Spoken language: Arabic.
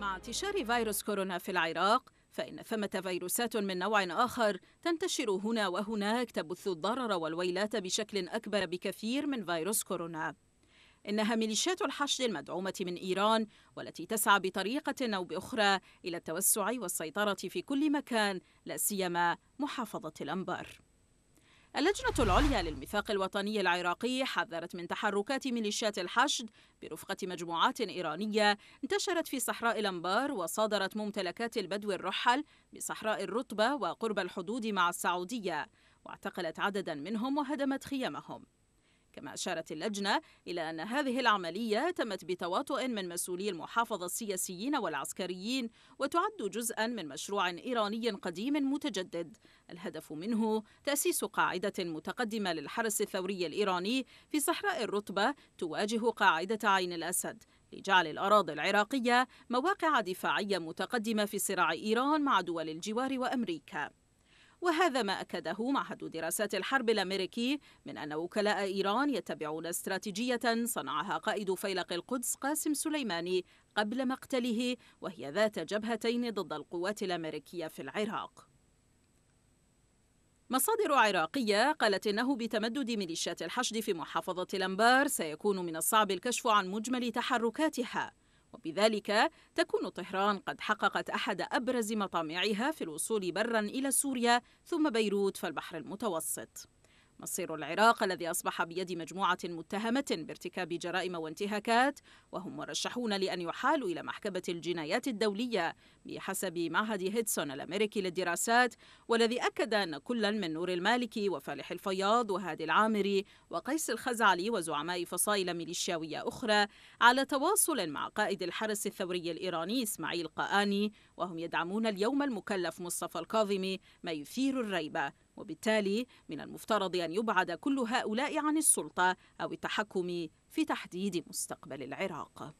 مع انتشار فيروس كورونا في العراق فإن ثمة فيروسات من نوع آخر تنتشر هنا وهناك تبث الضرر والويلات بشكل أكبر بكثير من فيروس كورونا إنها ميليشيات الحشد المدعومة من إيران والتي تسعى بطريقة أو بأخرى إلى التوسع والسيطرة في كل مكان لا سيما محافظة الأنبار اللجنة العليا للميثاق الوطني العراقي حذرت من تحركات ميليشيات الحشد برفقة مجموعات إيرانية انتشرت في صحراء الأنبار وصادرت ممتلكات البدو الرحل بصحراء الرطبة وقرب الحدود مع السعودية واعتقلت عددا منهم وهدمت خيامهم كما أشارت اللجنة إلى أن هذه العملية تمت بتواطؤ من مسؤولي المحافظة السياسيين والعسكريين وتعد جزءا من مشروع إيراني قديم متجدد الهدف منه تأسيس قاعدة متقدمة للحرس الثوري الإيراني في صحراء الرطبة تواجه قاعدة عين الأسد لجعل الأراضي العراقية مواقع دفاعية متقدمة في صراع إيران مع دول الجوار وأمريكا وهذا ما أكده معهد دراسات الحرب الأمريكي من أن وكلاء إيران يتبعون استراتيجية صنعها قائد فيلق القدس قاسم سليماني قبل مقتله وهي ذات جبهتين ضد القوات الأمريكية في العراق مصادر عراقية قالت إنه بتمدد ميليشيات الحشد في محافظة الأنبار سيكون من الصعب الكشف عن مجمل تحركاتها وبذلك تكون طهران قد حققت أحد أبرز مطامعها في الوصول برا إلى سوريا ثم بيروت فالبحر المتوسط مصير العراق الذي أصبح بيد مجموعة متهمة بارتكاب جرائم وانتهاكات وهم مرشحون لأن يحالوا إلى محكمة الجنايات الدولية بحسب معهد هيدسون الأمريكي للدراسات والذي أكد أن كلا من نور المالكي وفالح الفياض وهادي العامري وقيس الخزعلي وزعماء فصائل ميليشياوية أخرى على تواصل مع قائد الحرس الثوري الإيراني إسماعيل قآني وهم يدعمون اليوم المكلف مصطفى الكاظمي ما يثير الريبة وبالتالي من المفترض أن يبعد كل هؤلاء عن السلطة أو التحكم في تحديد مستقبل العراق